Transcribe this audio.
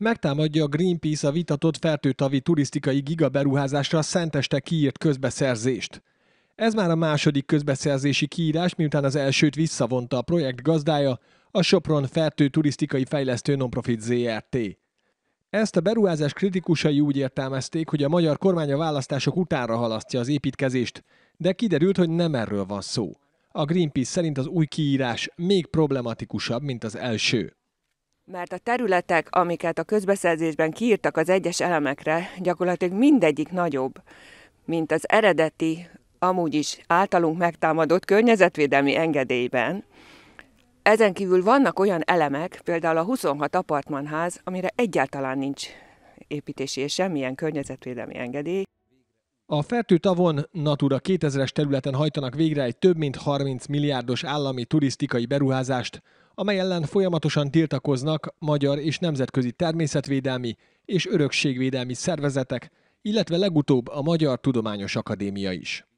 megtámadja a Greenpeace a vitatott fertőtavi turisztikai gigaberuházásra szenteste kiírt közbeszerzést. Ez már a második közbeszerzési kiírás, miután az elsőt visszavonta a projekt gazdája, a Sopron Fertő Turisztikai Fejlesztő Nonprofit ZRT. Ezt a beruházás kritikusai úgy értelmezték, hogy a magyar kormány a választások utánra halasztja az építkezést, de kiderült, hogy nem erről van szó. A Greenpeace szerint az új kiírás még problematikusabb, mint az első. Mert a területek, amiket a közbeszerzésben kiírtak az egyes elemekre, gyakorlatilag mindegyik nagyobb, mint az eredeti, amúgy is általunk megtámadott környezetvédelmi engedélyben. Ezen kívül vannak olyan elemek, például a 26 apartmanház, amire egyáltalán nincs építési és semmilyen környezetvédelmi engedély. A tavon Natura 2000-es területen hajtanak végre egy több mint 30 milliárdos állami turisztikai beruházást, amely ellen folyamatosan tiltakoznak magyar és nemzetközi természetvédelmi és örökségvédelmi szervezetek, illetve legutóbb a Magyar Tudományos Akadémia is.